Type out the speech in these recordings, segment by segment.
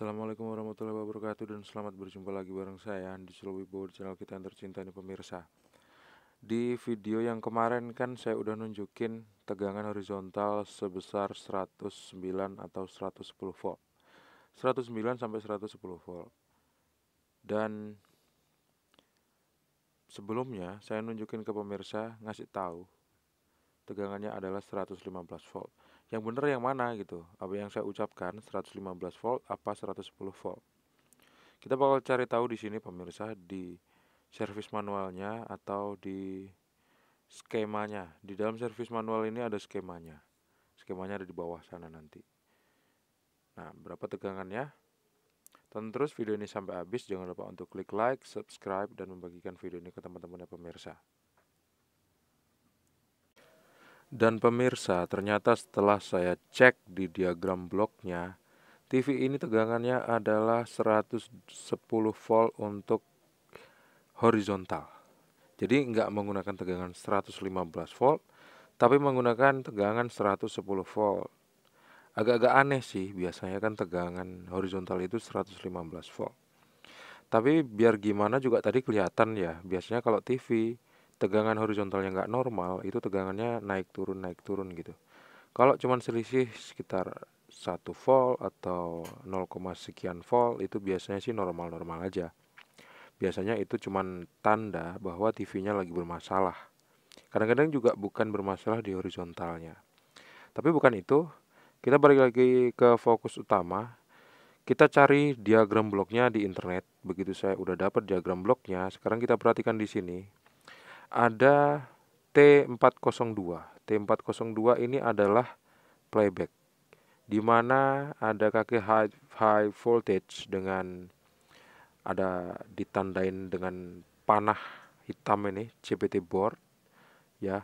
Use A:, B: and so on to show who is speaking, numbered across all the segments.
A: Assalamualaikum warahmatullahi wabarakatuh dan selamat berjumpa lagi bareng saya di Slowi di channel kita yang tercinta ini pemirsa Di video yang kemarin kan saya udah nunjukin tegangan horizontal sebesar 109 atau 110 volt 109 sampai 110 volt Dan sebelumnya saya nunjukin ke pemirsa ngasih tahu tegangannya adalah 115 volt yang benar yang mana gitu apa yang saya ucapkan 115 volt apa 110 volt kita bakal cari tahu di sini pemirsa di service manualnya atau di skemanya di dalam service manual ini ada skemanya skemanya ada di bawah sana nanti nah berapa tegangannya tonton terus video ini sampai habis jangan lupa untuk klik like subscribe dan membagikan video ini ke teman-teman ya pemirsa dan pemirsa, ternyata setelah saya cek di diagram bloknya, TV ini tegangannya adalah 110 volt untuk horizontal. Jadi nggak menggunakan tegangan 115 volt, tapi menggunakan tegangan 110 volt. Agak-agak aneh sih, biasanya kan tegangan horizontal itu 115 volt. Tapi biar gimana juga tadi kelihatan ya, biasanya kalau TV tegangan horizontalnya nggak normal itu tegangannya naik turun naik turun gitu kalau cuman selisih sekitar 1 volt atau 0, sekian volt itu biasanya sih normal-normal aja biasanya itu cuman tanda bahwa TV-nya lagi bermasalah kadang-kadang juga bukan bermasalah di horizontalnya tapi bukan itu kita balik lagi ke fokus utama kita cari diagram bloknya di internet begitu saya udah dapat diagram bloknya sekarang kita perhatikan di sini ada T402. T402 ini adalah playback di mana ada kaki high, high voltage dengan ada ditandain dengan panah hitam ini CPT board ya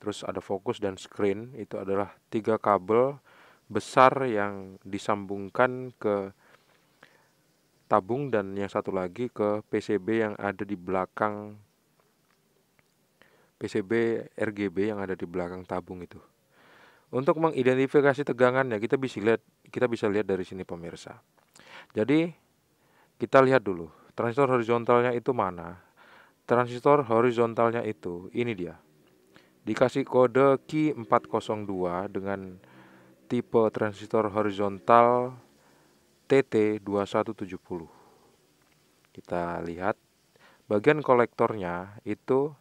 A: terus ada fokus dan screen itu adalah tiga kabel besar yang disambungkan ke tabung dan yang satu lagi ke PCB yang ada di belakang PCB RGB yang ada di belakang tabung itu. Untuk mengidentifikasi tegangannya kita bisa lihat kita bisa lihat dari sini pemirsa. Jadi kita lihat dulu transistor horizontalnya itu mana? Transistor horizontalnya itu ini dia. Dikasih kode Q402 dengan tipe transistor horizontal TT2170. Kita lihat bagian kolektornya itu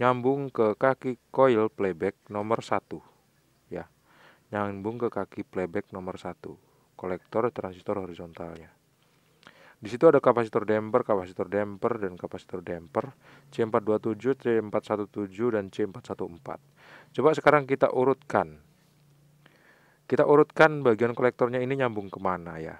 A: nyambung ke kaki coil playback nomor satu, ya nyambung ke kaki playback nomor satu, kolektor transistor horizontalnya di situ ada kapasitor damper, kapasitor damper, dan kapasitor damper C427, C417, dan C414 Coba sekarang kita urutkan Kita urutkan bagian kolektornya ini nyambung kemana ya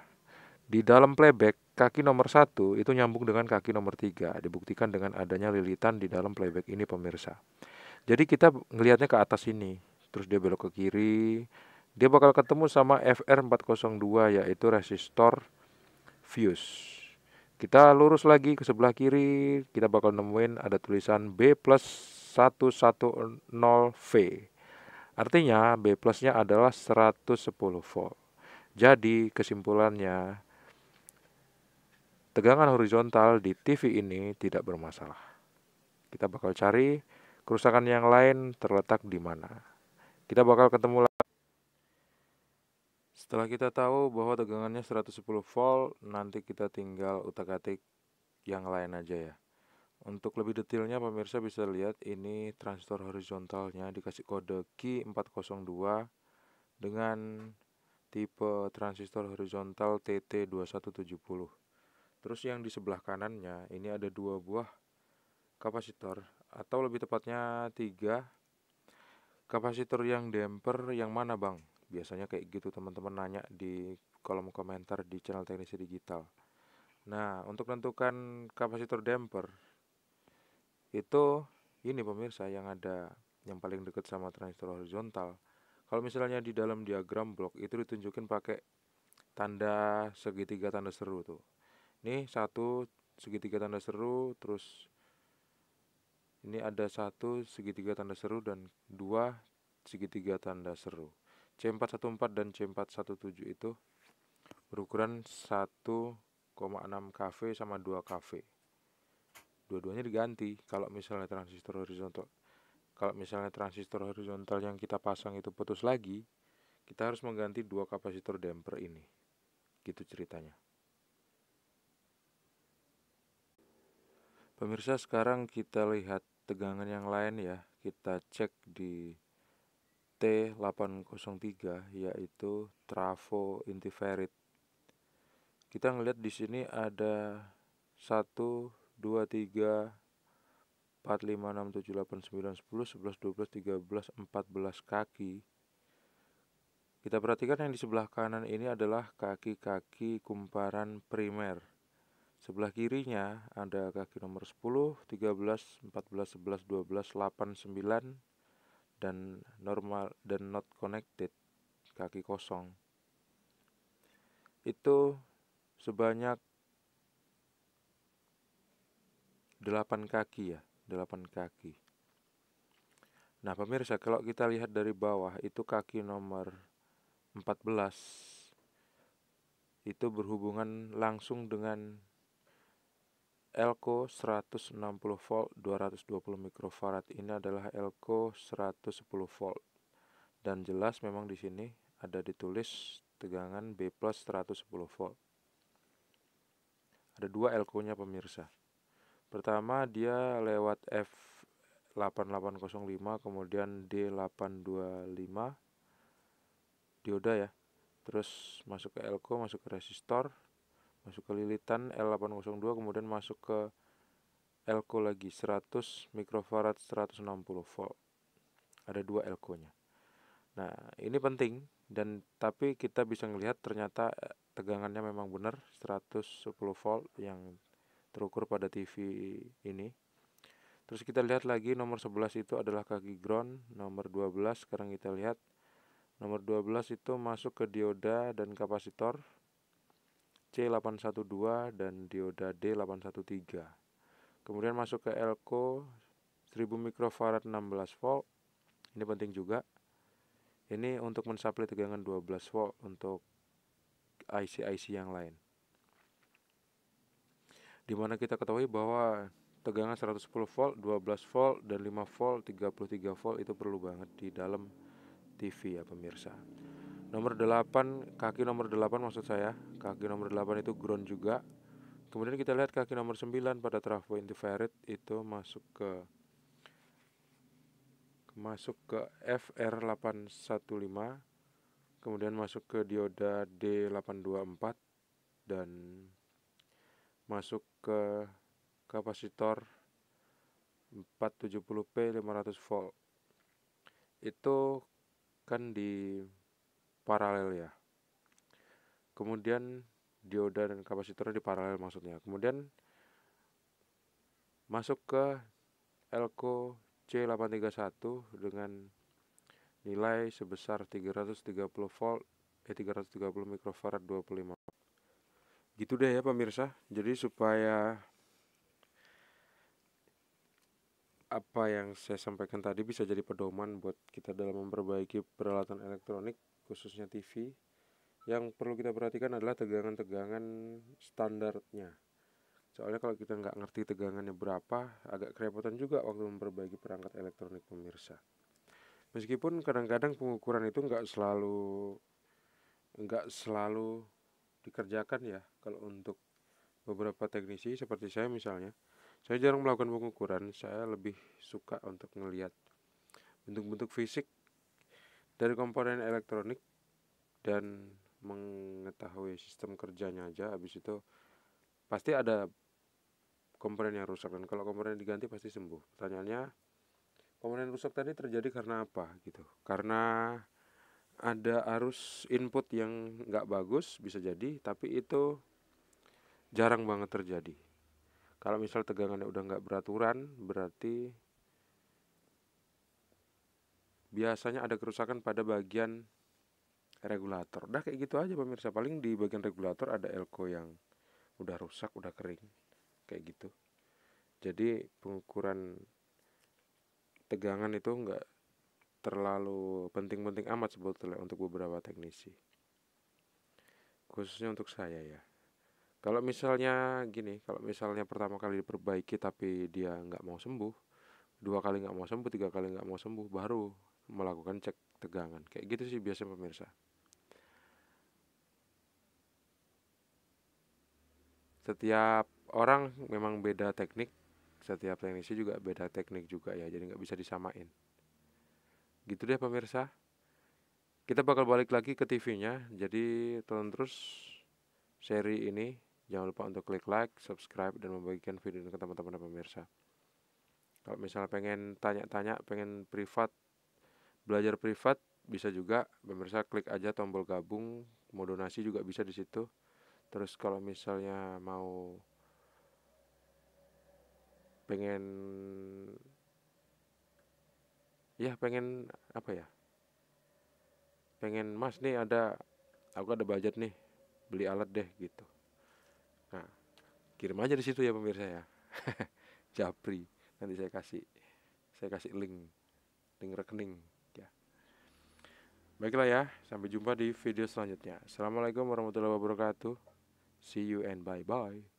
A: Di dalam playback kaki nomor satu itu nyambung dengan kaki nomor tiga dibuktikan dengan adanya lilitan di dalam playback ini pemirsa jadi kita ngelihatnya ke atas ini terus dia belok ke kiri dia bakal ketemu sama FR402 yaitu resistor fuse kita lurus lagi ke sebelah kiri kita bakal nemuin ada tulisan B plus 110V artinya B plusnya adalah 110 volt jadi kesimpulannya Tegangan horizontal di TV ini tidak bermasalah. Kita bakal cari kerusakan yang lain terletak di mana. Kita bakal ketemu lagi. Setelah kita tahu bahwa tegangannya 110 volt, nanti kita tinggal utak-atik yang lain aja ya. Untuk lebih detailnya pemirsa bisa lihat ini transistor horizontalnya dikasih kode Q402 dengan tipe transistor horizontal TT2170. Terus yang di sebelah kanannya ini ada dua buah kapasitor atau lebih tepatnya tiga kapasitor yang damper yang mana bang? Biasanya kayak gitu teman-teman nanya di kolom komentar di channel teknisi digital. Nah untuk menentukan kapasitor damper itu ini pemirsa yang ada yang paling dekat sama transistor horizontal. Kalau misalnya di dalam diagram blok itu ditunjukin pakai tanda segitiga tanda seru tuh nih satu segitiga tanda seru terus ini ada satu segitiga tanda seru dan dua segitiga tanda seru C414 dan C417 itu berukuran 1,6 kV sama 2 kV dua-duanya diganti kalau misalnya transistor horizontal kalau misalnya transistor horizontal yang kita pasang itu putus lagi kita harus mengganti dua kapasitor damper ini gitu ceritanya Pemirsa, sekarang kita lihat tegangan yang lain ya. Kita cek di T803 yaitu trafo intiferit. Kita ngelihat di sini ada 1 2 3 4 5 6 7 8 9 10 11 12 13 14 kaki. Kita perhatikan yang di sebelah kanan ini adalah kaki-kaki kumparan primer Sebelah kirinya ada kaki nomor 10, 13, 14, 11, 12, 8, 9 dan normal dan not connected kaki kosong. Itu sebanyak 8 kaki ya, 8 kaki. Nah, pemirsa, kalau kita lihat dari bawah itu kaki nomor 14 itu berhubungan langsung dengan elko 160 volt 220 mikrofarad ini adalah elko 110 volt dan jelas memang di sini ada ditulis tegangan B plus 110 volt ada dua elko nya pemirsa pertama dia lewat F 8805 kemudian D825 dioda ya terus masuk ke elko masuk ke resistor masuk ke lilitan L802 kemudian masuk ke elko lagi 100 mikrofarad 160 volt ada dua elkonya nah ini penting dan tapi kita bisa melihat ternyata eh, tegangannya memang benar 110 volt yang terukur pada TV ini terus kita lihat lagi nomor 11 itu adalah kaki ground nomor 12 sekarang kita lihat nomor 12 itu masuk ke dioda dan kapasitor C812 dan dioda D813. Kemudian masuk ke elko 1000 mikrofarad 16 volt. Ini penting juga. Ini untuk mensuplai tegangan 12 volt untuk IC-IC yang lain. Dimana kita ketahui bahwa tegangan 110 volt, 12 volt, dan 5 volt, 33 volt itu perlu banget di dalam TV ya pemirsa. Nomor 8, kaki nomor 8 maksud saya. Kaki nomor 8 itu ground juga. Kemudian kita lihat kaki nomor 9 pada trafo interferit itu masuk ke masuk ke FR815 kemudian masuk ke dioda D824 dan masuk ke kapasitor 470P 500 volt itu kan di paralel ya kemudian dioda dan kapasitornya di paralel maksudnya kemudian masuk ke elko C831 dengan nilai sebesar 330 volt eh 330 mikrofarad 25 gitu deh ya pemirsa jadi supaya apa yang saya sampaikan tadi bisa jadi pedoman buat kita dalam memperbaiki peralatan elektronik khususnya TV yang perlu kita perhatikan adalah tegangan-tegangan standarnya soalnya kalau kita nggak ngerti tegangannya berapa agak kerepotan juga waktu memperbaiki perangkat elektronik pemirsa meskipun kadang-kadang pengukuran itu nggak selalu nggak selalu dikerjakan ya kalau untuk beberapa teknisi seperti saya misalnya saya jarang melakukan pengukuran saya lebih suka untuk melihat bentuk-bentuk fisik dari komponen elektronik dan mengetahui sistem kerjanya aja habis itu pasti ada komponen yang rusak dan kalau komponen diganti pasti sembuh pertanyaannya komponen rusak tadi terjadi karena apa gitu karena ada arus input yang nggak bagus bisa jadi tapi itu jarang banget terjadi kalau misal tegangannya udah nggak beraturan berarti biasanya ada kerusakan pada bagian regulator. Udah kayak gitu aja pemirsa. Paling di bagian regulator ada elko yang udah rusak, udah kering. Kayak gitu. Jadi pengukuran tegangan itu enggak terlalu penting-penting amat sebetulnya untuk beberapa teknisi. Khususnya untuk saya ya. Kalau misalnya gini, kalau misalnya pertama kali diperbaiki tapi dia nggak mau sembuh, dua kali nggak mau sembuh, tiga kali nggak mau sembuh, baru melakukan cek tegangan kayak gitu sih biasanya pemirsa setiap orang memang beda teknik setiap teknisi juga beda teknik juga ya jadi nggak bisa disamain gitu deh pemirsa kita bakal balik lagi ke TV-nya jadi tonton terus seri ini jangan lupa untuk klik like subscribe dan membagikan video ini ke teman-teman pemirsa kalau misalnya pengen tanya-tanya pengen privat Belajar privat bisa juga pemirsa klik aja tombol gabung, mau donasi juga bisa di situ. Terus kalau misalnya mau pengen ya pengen apa ya? Pengen Mas nih ada aku ada budget nih, beli alat deh gitu. Nah, kirim aja di situ ya pemirsa ya. Japri nanti saya kasih saya kasih link link rekening Baiklah ya, sampai jumpa di video selanjutnya. Assalamualaikum warahmatullahi wabarakatuh. See you and bye-bye.